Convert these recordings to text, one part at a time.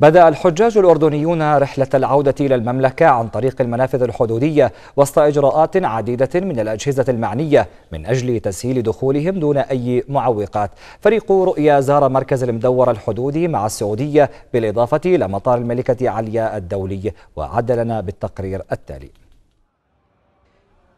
بدأ الحجاج الأردنيون رحلة العودة إلى المملكة عن طريق المنافذ الحدودية وسط إجراءات عديدة من الأجهزة المعنية من أجل تسهيل دخولهم دون أي معوقات فريق رؤيا زار مركز المدور الحدودي مع السعودية بالإضافة إلى مطار الملكة علياء الدولي وعد لنا بالتقرير التالي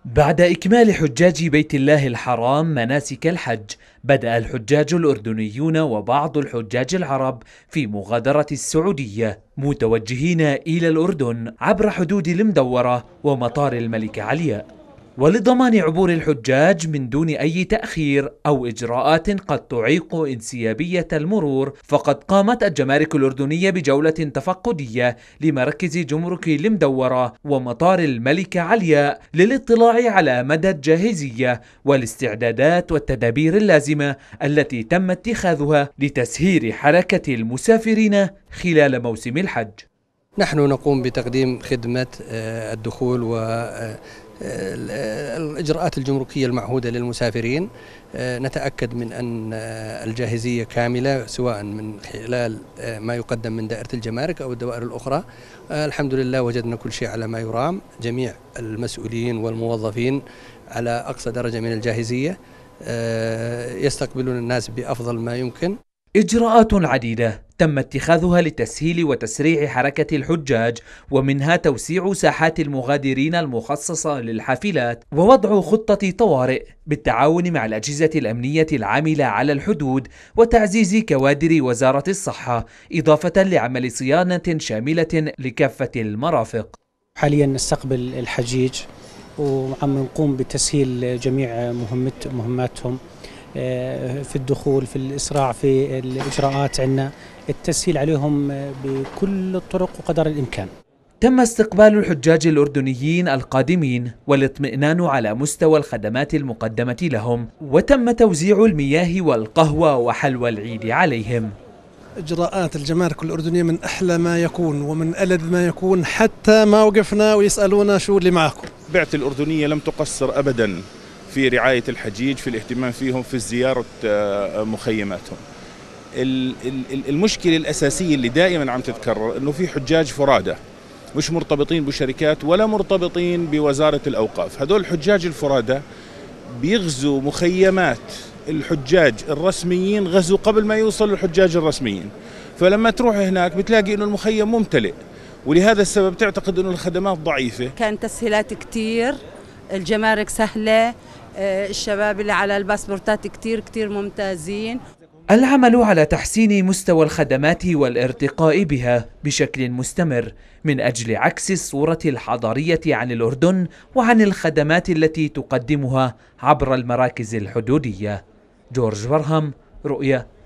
بعد إكمال حجاج بيت الله الحرام مناسك الحج، بدأ الحجاج الأردنيون وبعض الحجاج العرب في مغادرة السعودية متوجهين إلى الأردن عبر حدود المدورة ومطار الملك علياء. ولضمان عبور الحجاج من دون أي تأخير أو إجراءات قد تعيق انسيابية المرور فقد قامت الجمارك الأردنية بجولة تفقدية لمركز جمرك المدورة ومطار الملكة علياء للاطلاع على مدى الجاهزية والاستعدادات والتدابير اللازمة التي تم اتخاذها لتسهيل حركة المسافرين خلال موسم الحج نحن نقوم بتقديم خدمة آه، الدخول و آه، آه، الإجراءات الجمركية المعهودة للمسافرين نتأكد من أن الجاهزية كاملة سواء من خلال ما يقدم من دائرة الجمارك أو الدوائر الأخرى الحمد لله وجدنا كل شيء على ما يرام جميع المسؤولين والموظفين على أقصى درجة من الجاهزية يستقبلون الناس بأفضل ما يمكن إجراءات عديدة تم اتخاذها لتسهيل وتسريع حركة الحجاج ومنها توسيع ساحات المغادرين المخصصة للحافلات ووضع خطة طوارئ بالتعاون مع الأجهزة الأمنية العاملة على الحدود وتعزيز كوادر وزارة الصحة إضافة لعمل صيانة شاملة لكافة المرافق حاليا نستقبل الحجيج وعم نقوم بتسهيل جميع مهمت مهماتهم آه، في الدخول في الإسراع في الإجراءات عندنا التسهيل عليهم آه، بكل الطرق وقدر الإمكان تم استقبال الحجاج الأردنيين القادمين والاطمئنان على مستوى الخدمات المقدمة لهم وتم توزيع المياه والقهوة وحلوى العيد عليهم إجراءات الجمارك الأردنية من أحلى ما يكون ومن ألذ ما يكون حتى ما وقفنا ويسألونا شو اللي معكم بعت الأردنية لم تقصر أبدا في رعاية الحجيج في الاهتمام فيهم في زيارة آه، آه، مخيماتهم المشكلة الأساسية اللي دائما عم تتكرر أنه في حجاج فرادى مش مرتبطين بشركات ولا مرتبطين بوزارة الأوقاف هذول الحجاج الفرادى بيغزوا مخيمات الحجاج الرسميين غزوا قبل ما يوصلوا الحجاج الرسميين فلما تروح هناك بتلاقي انه المخيم ممتلئ ولهذا السبب تعتقد انه الخدمات ضعيفه كان تسهيلات كتير الجمارك سهله آه، الشباب اللي على الباسبورتات كتير كتير ممتازين العمل على تحسين مستوى الخدمات والارتقاء بها بشكل مستمر من اجل عكس الصوره الحضاريه عن الاردن وعن الخدمات التي تقدمها عبر المراكز الحدوديه جورج برهم رؤيا